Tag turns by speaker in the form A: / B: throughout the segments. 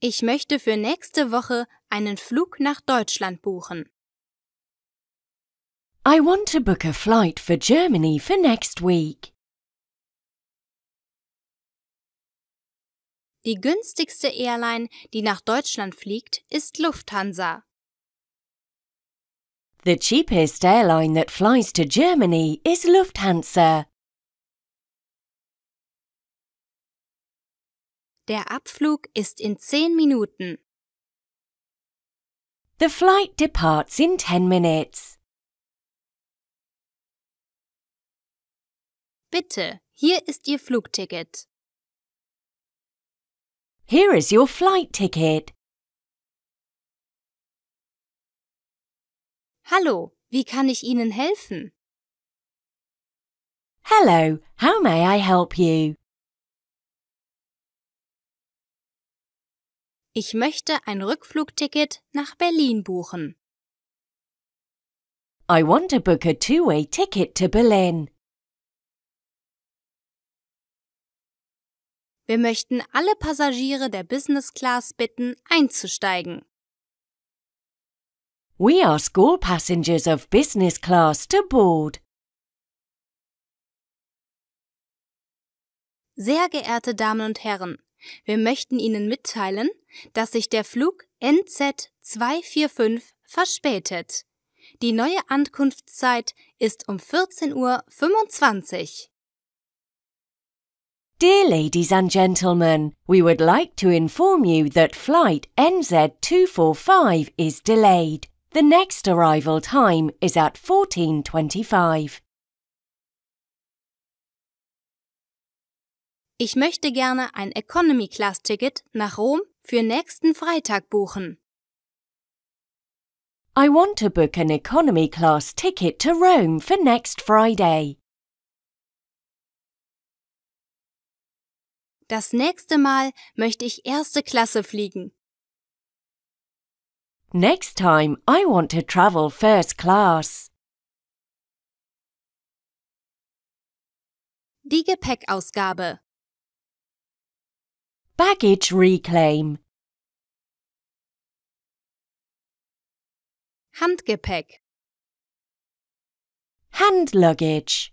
A: Ich möchte für nächste Woche einen Flug nach Deutschland buchen.
B: I want to book a flight for Germany for next week. Die
A: günstigste Airline, die nach Deutschland fliegt, ist Lufthansa.
B: The cheapest airline that flies to Germany is Lufthansa. Der Abflug ist in zehn Minuten. The flight departs in ten minutes.
A: Bitte, hier ist Ihr Flugticket.
B: Here is your flight ticket. Hallo, wie kann ich Ihnen helfen? Hello, how may I help you?
A: Ich möchte ein Rückflugticket nach Berlin buchen.
B: I want to book a two-way ticket to Berlin. Wir möchten alle Passagiere
A: der Business Class bitten, einzusteigen.
B: We ask all passengers of business class to board.
A: Sehr geehrte Damen und Herren, wir möchten Ihnen mitteilen, dass sich der Flug NZ245 verspätet. Die neue Ankunftszeit ist um 14.25 Uhr.
B: Dear ladies and gentlemen, we would like to inform you that flight NZ245 is delayed. The next arrival time is at 14.25. Ich möchte gerne ein Economy Class Ticket
A: nach Rom für nächsten Freitag buchen.
B: I want to book an economy class ticket to Rome for next Friday. Das nächste Mal möchte
A: ich erste Klasse fliegen.
B: Next time I want to travel first class. Die Gepäckausgabe Baggage Reclaim
A: Handgepäck
B: Handluggage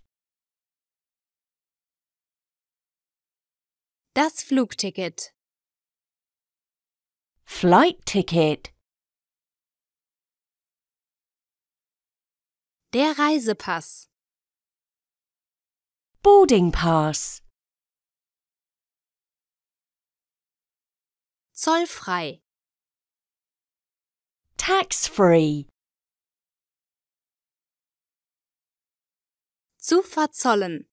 B: Das Flugticket Flight Ticket Der Reisepass Boarding Pass Zollfrei. Tax-free.
A: Zu verzollen.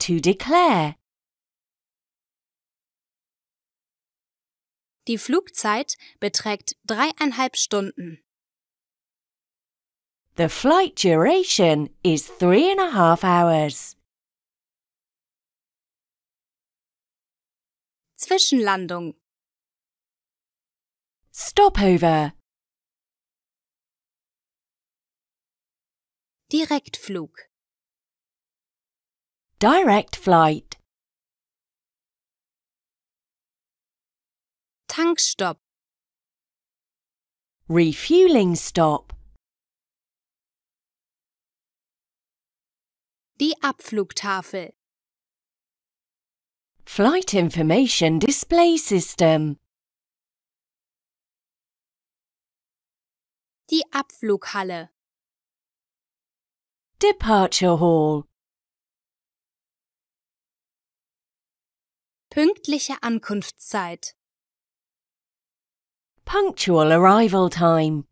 B: To declare.
A: Die Flugzeit beträgt dreieinhalb
B: Stunden. The flight duration is three and a half hours.
A: Zwischenlandung.
B: Stopover. Direktflug. Direct flight. Tankstopp. Refueling stop.
A: Die Abflugtafel.
B: Flight Information Display System.
A: Die Abflughalle.
B: Departure Hall. Pünktliche
A: Ankunftszeit.
B: Punctual Arrival Time.